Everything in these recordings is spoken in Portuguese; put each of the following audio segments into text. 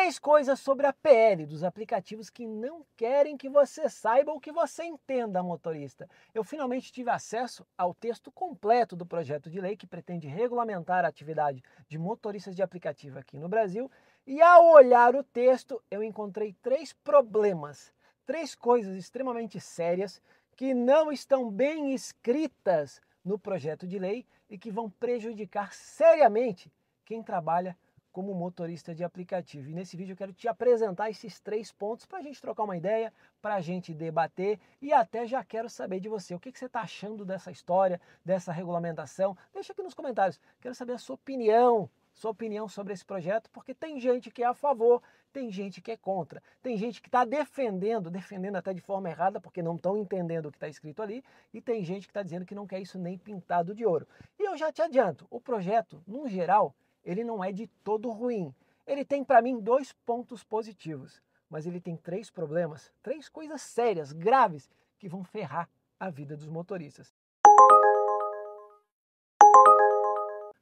Três coisas sobre a PL dos aplicativos que não querem que você saiba ou que você entenda, motorista. Eu finalmente tive acesso ao texto completo do projeto de lei que pretende regulamentar a atividade de motoristas de aplicativo aqui no Brasil. E ao olhar o texto, eu encontrei três problemas, três coisas extremamente sérias que não estão bem escritas no projeto de lei e que vão prejudicar seriamente quem trabalha como motorista de aplicativo. E nesse vídeo eu quero te apresentar esses três pontos para a gente trocar uma ideia, para a gente debater e até já quero saber de você o que, que você está achando dessa história, dessa regulamentação. Deixa aqui nos comentários, quero saber a sua opinião, sua opinião sobre esse projeto, porque tem gente que é a favor, tem gente que é contra, tem gente que está defendendo, defendendo até de forma errada, porque não estão entendendo o que está escrito ali, e tem gente que está dizendo que não quer isso nem pintado de ouro. E eu já te adianto, o projeto, no geral, ele não é de todo ruim. Ele tem para mim dois pontos positivos, mas ele tem três problemas, três coisas sérias, graves, que vão ferrar a vida dos motoristas.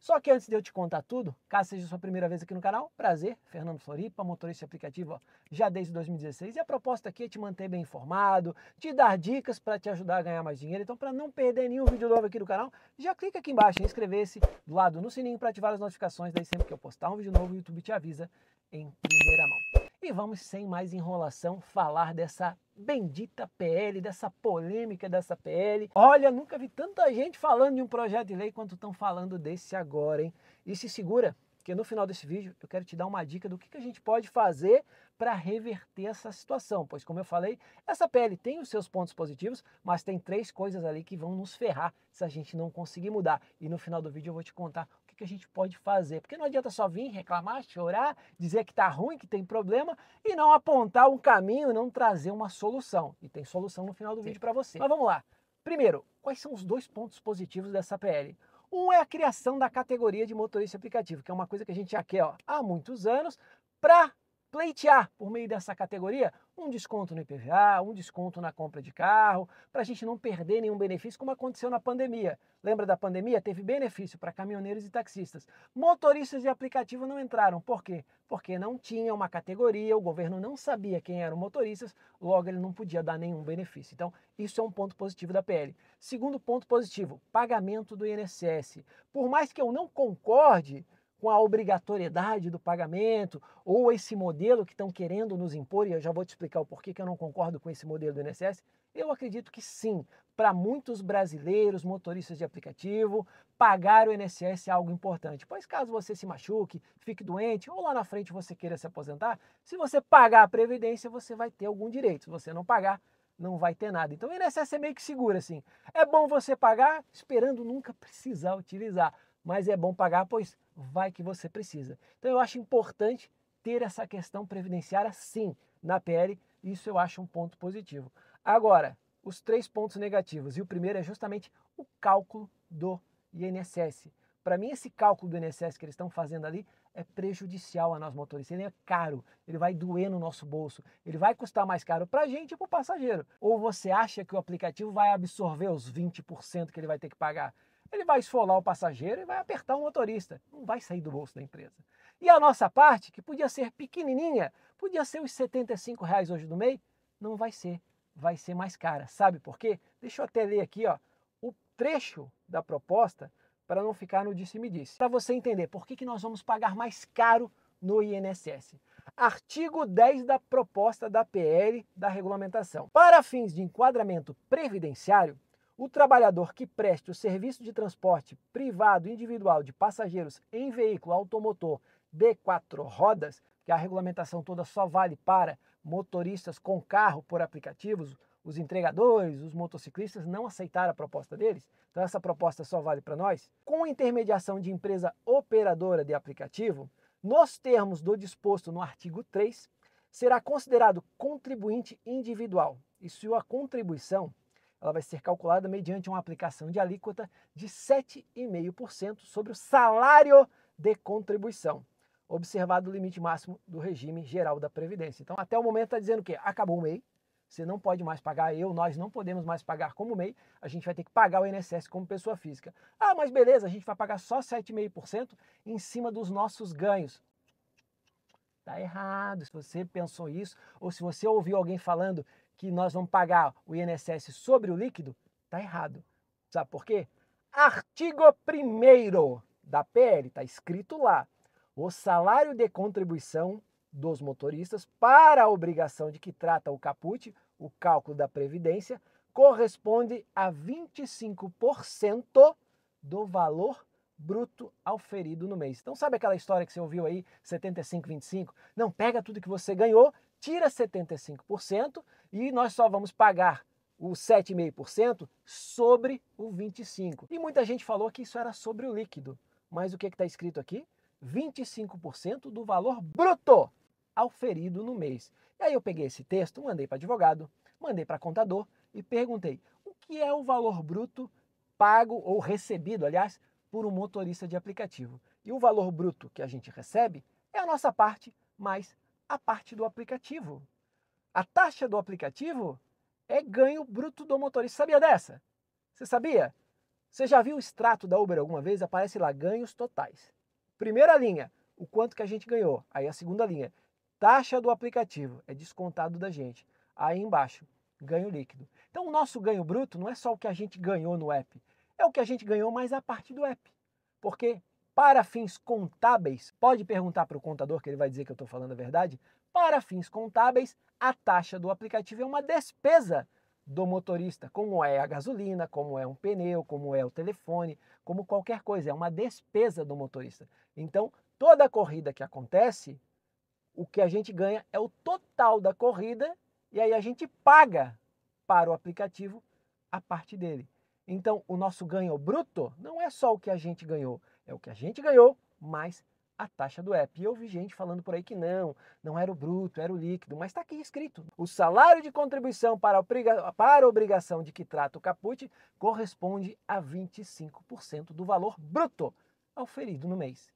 Só que antes de eu te contar tudo, caso seja sua primeira vez aqui no canal, prazer, Fernando Floripa, motorista aplicativo já desde 2016. E a proposta aqui é te manter bem informado, te dar dicas para te ajudar a ganhar mais dinheiro. Então, para não perder nenhum vídeo novo aqui do canal, já clica aqui embaixo em inscrever-se, do lado no sininho para ativar as notificações. Daí sempre que eu postar um vídeo novo, o YouTube te avisa em primeira mão. E vamos, sem mais enrolação, falar dessa bendita PL, dessa polêmica dessa PL. Olha, nunca vi tanta gente falando de um projeto de lei quanto estão falando desse agora, hein? E se segura, que no final desse vídeo eu quero te dar uma dica do que, que a gente pode fazer para reverter essa situação. Pois, como eu falei, essa PL tem os seus pontos positivos, mas tem três coisas ali que vão nos ferrar se a gente não conseguir mudar. E no final do vídeo eu vou te contar que a gente pode fazer. Porque não adianta só vir reclamar, chorar, dizer que está ruim, que tem problema e não apontar um caminho, não trazer uma solução. E tem solução no final do Sim. vídeo para você. Mas vamos lá. Primeiro, quais são os dois pontos positivos dessa PL? Um é a criação da categoria de motorista aplicativo, que é uma coisa que a gente já quer ó, há muitos anos, para pleitear, por meio dessa categoria, um desconto no IPVA, um desconto na compra de carro, para a gente não perder nenhum benefício, como aconteceu na pandemia. Lembra da pandemia? Teve benefício para caminhoneiros e taxistas. Motoristas de aplicativo não entraram. Por quê? Porque não tinha uma categoria, o governo não sabia quem eram motoristas, logo ele não podia dar nenhum benefício. Então, isso é um ponto positivo da PL. Segundo ponto positivo, pagamento do INSS. Por mais que eu não concorde com a obrigatoriedade do pagamento ou esse modelo que estão querendo nos impor, e eu já vou te explicar o porquê que eu não concordo com esse modelo do INSS, eu acredito que sim, para muitos brasileiros, motoristas de aplicativo, pagar o INSS é algo importante. Pois caso você se machuque, fique doente ou lá na frente você queira se aposentar, se você pagar a previdência, você vai ter algum direito. Se você não pagar, não vai ter nada. Então o INSS é meio que seguro assim. É bom você pagar esperando nunca precisar utilizar, mas é bom pagar pois vai que você precisa. Então eu acho importante ter essa questão previdenciária sim na PL. isso eu acho um ponto positivo. Agora, os três pontos negativos, e o primeiro é justamente o cálculo do INSS. Para mim, esse cálculo do INSS que eles estão fazendo ali é prejudicial a nós motoristas. Ele é caro, ele vai doer no nosso bolso, ele vai custar mais caro para a gente e para o passageiro. Ou você acha que o aplicativo vai absorver os 20% que ele vai ter que pagar? ele vai esfolar o passageiro e vai apertar o motorista. Não vai sair do bolso da empresa. E a nossa parte, que podia ser pequenininha, podia ser os 75 reais hoje do MEI, não vai ser. Vai ser mais cara. Sabe por quê? Deixa eu até ler aqui ó, o trecho da proposta para não ficar no disse-me-disse. Para você entender por que, que nós vamos pagar mais caro no INSS. Artigo 10 da proposta da PL da regulamentação. Para fins de enquadramento previdenciário, o trabalhador que preste o serviço de transporte privado individual de passageiros em veículo automotor de quatro rodas, que a regulamentação toda só vale para motoristas com carro por aplicativos, os entregadores, os motociclistas não aceitaram a proposta deles, então essa proposta só vale para nós. Com intermediação de empresa operadora de aplicativo, nos termos do disposto no artigo 3, será considerado contribuinte individual e sua contribuição ela vai ser calculada mediante uma aplicação de alíquota de 7,5% sobre o salário de contribuição, observado o limite máximo do regime geral da Previdência. Então, até o momento está dizendo que acabou o MEI, você não pode mais pagar eu, nós não podemos mais pagar como MEI, a gente vai ter que pagar o INSS como pessoa física. Ah, mas beleza, a gente vai pagar só 7,5% em cima dos nossos ganhos. Está errado. Se você pensou isso, ou se você ouviu alguém falando que nós vamos pagar o INSS sobre o líquido, está errado. Sabe por quê? Artigo 1 da PL, está escrito lá: o salário de contribuição dos motoristas para a obrigação de que trata o caput, o cálculo da previdência, corresponde a 25% do valor bruto auferido no mês. Então sabe aquela história que você ouviu aí, 75 25? Não, pega tudo que você ganhou, tira 75%, e nós só vamos pagar o 7,5% sobre o 25%. E muita gente falou que isso era sobre o líquido, mas o que é está escrito aqui? 25% do valor bruto auferido no mês. E aí eu peguei esse texto, mandei para advogado, mandei para contador e perguntei o que é o valor bruto pago ou recebido, aliás, por um motorista de aplicativo. E o valor bruto que a gente recebe é a nossa parte mais a parte do aplicativo a taxa do aplicativo é ganho bruto do motorista. Sabia dessa? Você sabia? Você já viu o extrato da Uber alguma vez? Aparece lá ganhos totais. Primeira linha, o quanto que a gente ganhou. Aí a segunda linha, taxa do aplicativo, é descontado da gente. Aí embaixo, ganho líquido. Então o nosso ganho bruto não é só o que a gente ganhou no app, é o que a gente ganhou mais a parte do app. Porque para fins contábeis, pode perguntar para o contador que ele vai dizer que eu estou falando a verdade. Para fins contábeis, a taxa do aplicativo é uma despesa do motorista, como é a gasolina, como é um pneu, como é o telefone, como qualquer coisa, é uma despesa do motorista. Então, toda corrida que acontece, o que a gente ganha é o total da corrida e aí a gente paga para o aplicativo a parte dele. Então, o nosso ganho bruto não é só o que a gente ganhou, é o que a gente ganhou mais a taxa do app. E eu vi gente falando por aí que não, não era o bruto, era o líquido, mas está aqui escrito. O salário de contribuição para, obriga para obrigação de que trata o caput corresponde a 25% do valor bruto auferido no mês.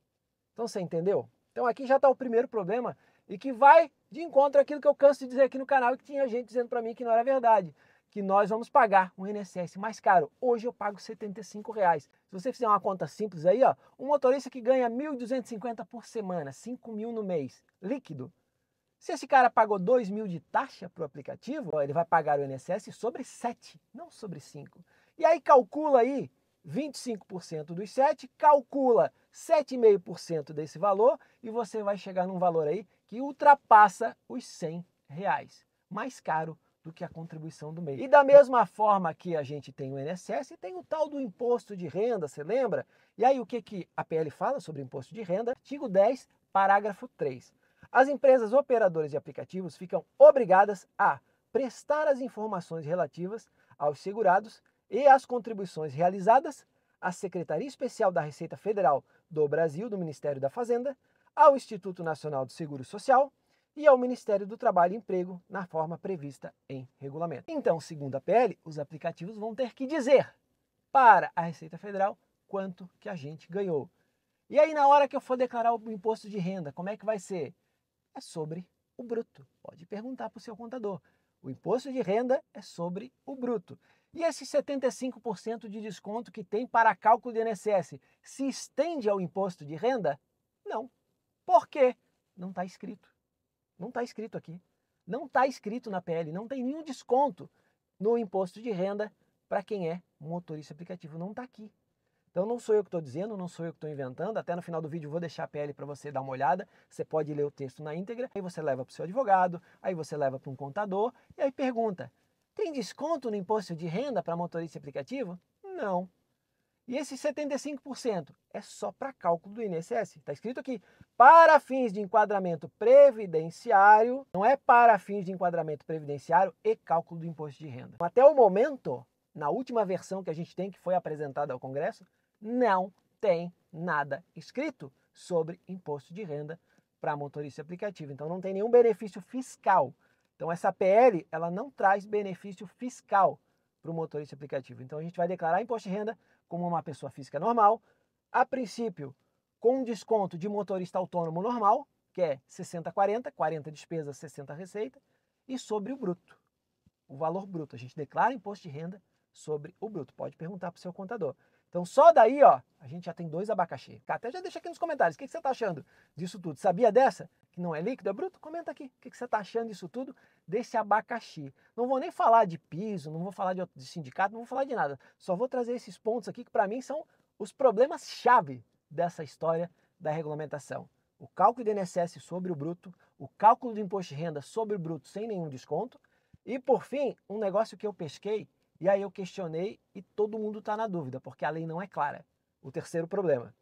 Então você entendeu? Então aqui já está o primeiro problema e que vai de encontro àquilo que eu canso de dizer aqui no canal e que tinha gente dizendo para mim que não era verdade que nós vamos pagar um INSS mais caro. Hoje eu pago R$ 75,00. Se você fizer uma conta simples aí, ó, um motorista que ganha R$ 1.250 por semana, R$ 5.000 no mês, líquido. Se esse cara pagou R$ 2.000 de taxa para o aplicativo, ó, ele vai pagar o INSS sobre 7, não sobre 5. E aí calcula aí 25% dos 7, calcula 7,5% desse valor e você vai chegar num valor aí que ultrapassa os 100 reais, mais caro do que a contribuição do meio. E da mesma forma que a gente tem o INSS, tem o tal do imposto de renda, você lembra? E aí o que, que a PL fala sobre imposto de renda? Artigo 10, parágrafo 3. As empresas operadoras de aplicativos ficam obrigadas a prestar as informações relativas aos segurados e às contribuições realizadas à Secretaria Especial da Receita Federal do Brasil, do Ministério da Fazenda, ao Instituto Nacional do Seguro Social, e ao Ministério do Trabalho e Emprego na forma prevista em regulamento. Então, segundo a PL, os aplicativos vão ter que dizer para a Receita Federal quanto que a gente ganhou. E aí, na hora que eu for declarar o imposto de renda, como é que vai ser? É sobre o bruto. Pode perguntar para o seu contador. O imposto de renda é sobre o bruto. E esse 75% de desconto que tem para cálculo do INSS se estende ao imposto de renda? Não. Por quê? Não está escrito. Não está escrito aqui. Não está escrito na PL, não tem nenhum desconto no imposto de renda para quem é motorista aplicativo. Não está aqui. Então não sou eu que estou dizendo, não sou eu que estou inventando. Até no final do vídeo vou deixar a PL para você dar uma olhada. Você pode ler o texto na íntegra, aí você leva para o seu advogado, aí você leva para um contador e aí pergunta: tem desconto no imposto de renda para motorista aplicativo? Não. E esse 75% é só para cálculo do INSS. Está escrito aqui: para fins de enquadramento previdenciário, não é para fins de enquadramento previdenciário e cálculo do imposto de renda. Então, até o momento, na última versão que a gente tem, que foi apresentada ao Congresso, não tem nada escrito sobre imposto de renda para motorista aplicativo. Então não tem nenhum benefício fiscal. Então essa PL, ela não traz benefício fiscal para o motorista aplicativo. Então a gente vai declarar imposto de renda como uma pessoa física normal, a princípio com desconto de motorista autônomo normal, que é 60-40, 40 despesas 60 receita, e sobre o bruto, o valor bruto. A gente declara imposto de renda sobre o bruto. Pode perguntar para o seu contador. Então, só daí, ó, a gente já tem dois abacaxi. Até já deixa aqui nos comentários o que, que você está achando disso tudo. Sabia dessa? que não é líquido, é bruto? Comenta aqui o que, você está achando disso tudo, desse abacaxi. Não vou nem falar de piso, não vou falar de, de sindicato, não vou falar de nada. Só vou trazer esses pontos aqui que para mim são os problemas-chave dessa história da regulamentação. O cálculo de INSS sobre o bruto, o cálculo do imposto de renda sobre o bruto sem nenhum desconto e, por fim, um negócio que eu pesquei e aí eu questionei e todo mundo está na dúvida, porque a lei não é clara. O terceiro problema.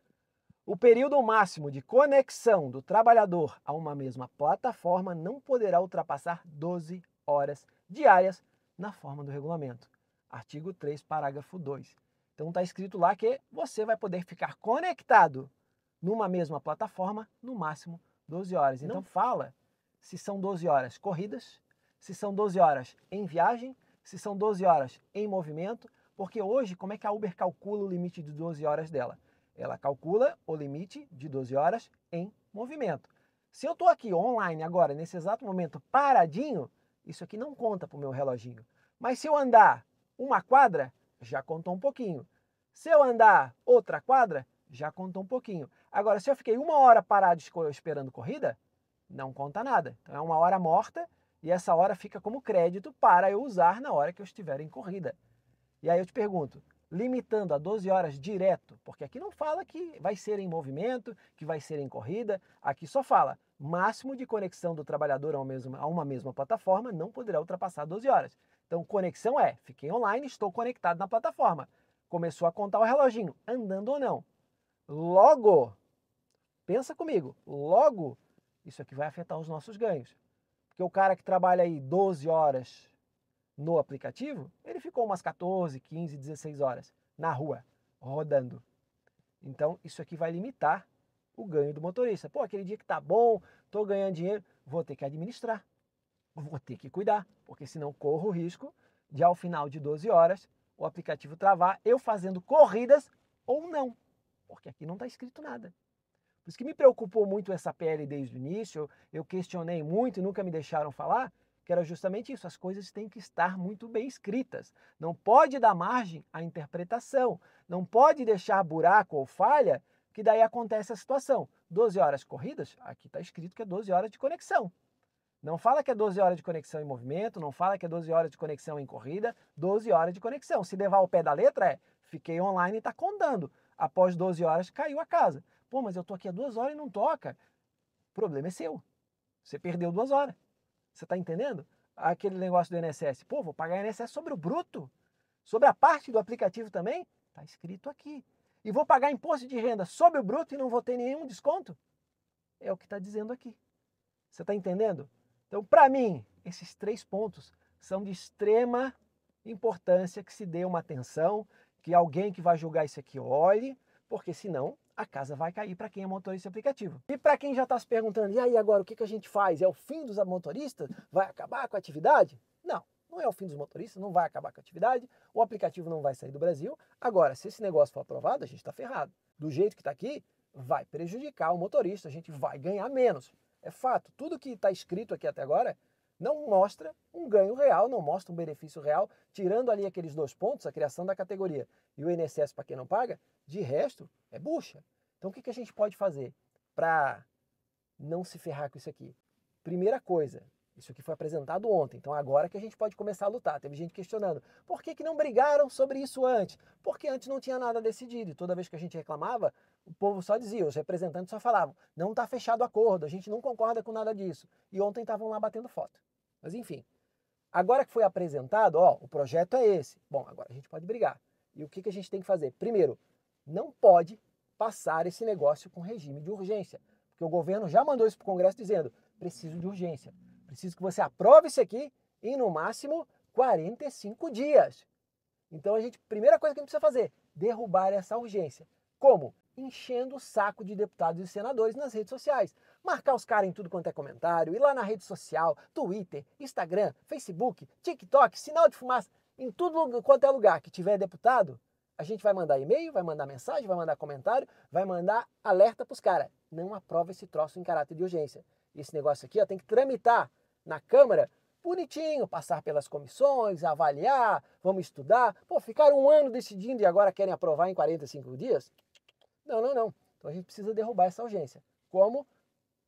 O período máximo de conexão do trabalhador a uma mesma plataforma não poderá ultrapassar 12 horas diárias na forma do regulamento. Artigo 3, parágrafo 2. Então está escrito lá que você vai poder ficar conectado numa mesma plataforma no máximo 12 horas. Então não fala se são 12 horas corridas, se são 12 horas em viagem, se são 12 horas em movimento, porque hoje como é que a Uber calcula o limite de 12 horas dela? Ela calcula o limite de 12 horas em movimento. Se eu estou aqui online agora, nesse exato momento, paradinho, isso aqui não conta para o meu reloginho. Mas se eu andar uma quadra, já contou um pouquinho. Se eu andar outra quadra, já contou um pouquinho. Agora, se eu fiquei uma hora parado esperando corrida, não conta nada. Então é uma hora morta e essa hora fica como crédito para eu usar na hora que eu estiver em corrida. E aí eu te pergunto, limitando a 12 horas direto, porque aqui não fala que vai ser em movimento, que vai ser em corrida, aqui só fala máximo de conexão do trabalhador a uma mesma, a uma mesma plataforma não poderá ultrapassar 12 horas. Então, conexão é, fiquei online, estou conectado na plataforma. Começou a contar o reloginho, andando ou não. Logo, pensa comigo, logo, isso aqui vai afetar os nossos ganhos. Porque o cara que trabalha aí 12 horas no aplicativo, ele ficou umas 14, 15, 16 horas na rua, rodando. Então, isso aqui vai limitar o ganho do motorista. Pô, aquele dia que tá bom, tô ganhando dinheiro, vou ter que administrar, vou ter que cuidar, porque senão corro o risco de ao final de 12 horas o aplicativo travar, eu fazendo corridas ou não, porque aqui não está escrito nada. Por isso que me preocupou muito essa PL desde o início, eu questionei muito e nunca me deixaram falar, que era justamente isso: as coisas têm que estar muito bem escritas. Não pode dar margem à interpretação, não pode deixar buraco ou falha, que daí acontece a situação. 12 horas corridas, aqui está escrito que é 12 horas de conexão. Não fala que é 12 horas de conexão em movimento, não fala que é 12 horas de conexão em corrida, 12 horas de conexão. Se levar ao pé da letra é fiquei online e está contando. Após 12 horas caiu a casa. Pô, mas eu estou aqui há duas horas e não toca. O problema é seu. Você perdeu duas horas. Você está entendendo? Aquele negócio do INSS. Pô, vou pagar INSS sobre o bruto, sobre a parte do aplicativo também? Está escrito aqui. E vou pagar imposto de renda sobre o bruto e não vou ter nenhum desconto? É o que está dizendo aqui. Você está entendendo? Então, para mim, esses três pontos são de extrema importância que se dê uma atenção, que alguém que vai julgar isso aqui olhe, porque senão a casa vai cair para quem é motorista aplicativo. E para quem já está se perguntando, e aí agora o que, que a gente faz? É o fim dos motoristas? Vai acabar com a atividade? Não, não é o fim dos motoristas, não vai acabar com a atividade, o aplicativo não vai sair do Brasil. Agora, se esse negócio for aprovado, a gente está ferrado. Do jeito que está aqui, vai prejudicar o motorista, a gente vai ganhar menos. É fato, tudo que está escrito aqui até agora não mostra um ganho real, não mostra um benefício real, tirando ali aqueles dois pontos, a criação da categoria e o INSS para quem não paga, de resto é bucha. Então o que, que a gente pode fazer para não se ferrar com isso aqui? Primeira coisa, isso aqui foi apresentado ontem, então agora que a gente pode começar a lutar. Teve gente questionando, por que, que não brigaram sobre isso antes? Porque antes não tinha nada decidido e toda vez que a gente reclamava, o povo só dizia, os representantes só falavam, não está fechado o acordo, a gente não concorda com nada disso. E ontem estavam lá batendo foto. Mas enfim, agora que foi apresentado, ó, o projeto é esse. Bom, agora a gente pode brigar. E o que, que a gente tem que fazer? Primeiro, não pode passar esse negócio com regime de urgência. Porque o governo já mandou isso para o Congresso dizendo: preciso de urgência. Preciso que você aprove isso aqui em no máximo 45 dias. Então a gente, primeira coisa que a gente precisa fazer, derrubar essa urgência. Como? Enchendo o saco de deputados e senadores nas redes sociais marcar os caras em tudo quanto é comentário, ir lá na rede social, Twitter, Instagram, Facebook, TikTok, sinal de fumaça, em tudo quanto é lugar que tiver deputado, a gente vai mandar e-mail, vai mandar mensagem, vai mandar comentário, vai mandar alerta para os caras. Não aprova esse troço em caráter de urgência. Esse negócio aqui ó, tem que tramitar na Câmara bonitinho, passar pelas comissões, avaliar, vamos estudar. Pô, ficaram um ano decidindo e agora querem aprovar em 45 dias? Não, não, não. Então a gente precisa derrubar essa urgência. Como?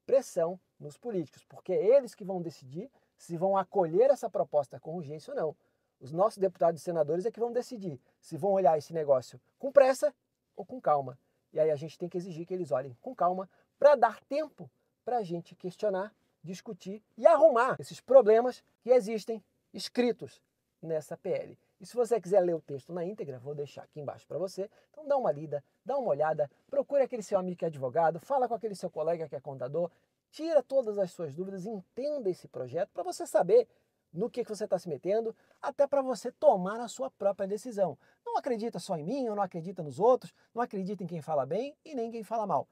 pressão nos políticos, porque é eles que vão decidir se vão acolher essa proposta com urgência ou não. Os nossos deputados e senadores é que vão decidir se vão olhar esse negócio com pressa ou com calma. E aí a gente tem que exigir que eles olhem com calma para dar tempo para a gente questionar, discutir e arrumar esses problemas que existem escritos nessa PL. E se você quiser ler o texto na íntegra, vou deixar aqui embaixo para você. Então dá uma lida, dá uma olhada, procure aquele seu amigo que é advogado, fala com aquele seu colega que é contador, tira todas as suas dúvidas, entenda esse projeto para você saber no que, que você está se metendo, até para você tomar a sua própria decisão. Não acredita só em mim, ou não acredita nos outros, não acredita em quem fala bem e nem quem fala mal.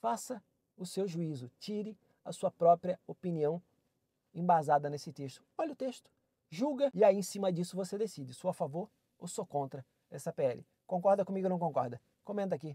Faça o seu juízo, tire a sua própria opinião embasada nesse texto. Olha o texto, julga e aí em cima disso você decide, sou a favor ou sou contra essa PL. Concorda comigo ou não concorda? Comenta aqui.